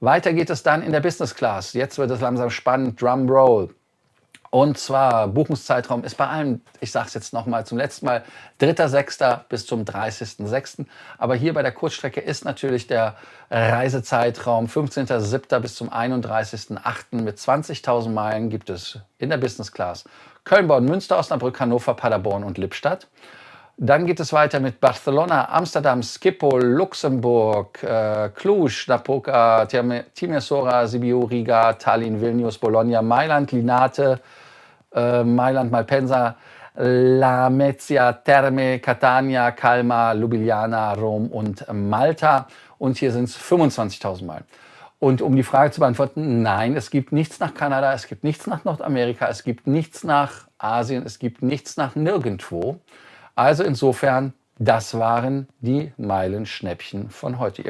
Weiter geht es dann in der Business Class. Jetzt wird es langsam spannend. Drum Roll. Und zwar, Buchungszeitraum ist bei allen, ich sage es jetzt nochmal zum letzten Mal, 3.6. bis zum 30.6. Aber hier bei der Kurzstrecke ist natürlich der Reisezeitraum 15.7. bis zum 31.8. mit 20.000 Meilen gibt es in der Business Class Köln, Bonn, Münster, Osnabrück, Hannover, Paderborn und Lippstadt. Dann geht es weiter mit Barcelona, Amsterdam, Schiphol, Luxemburg, äh, Cluj, Napoca, Timisoara, Sibiu, Riga, Tallinn, Vilnius, Bologna, Mailand, Linate, äh, Mailand, Malpensa, Lamezia, Terme, Catania, Calma, Ljubljana, Rom und Malta. Und hier sind es 25.000 Meilen. Und um die Frage zu beantworten, nein, es gibt nichts nach Kanada, es gibt nichts nach Nordamerika, es gibt nichts nach Asien, es gibt nichts nach nirgendwo. Also insofern, das waren die Meilenschnäppchen von heute.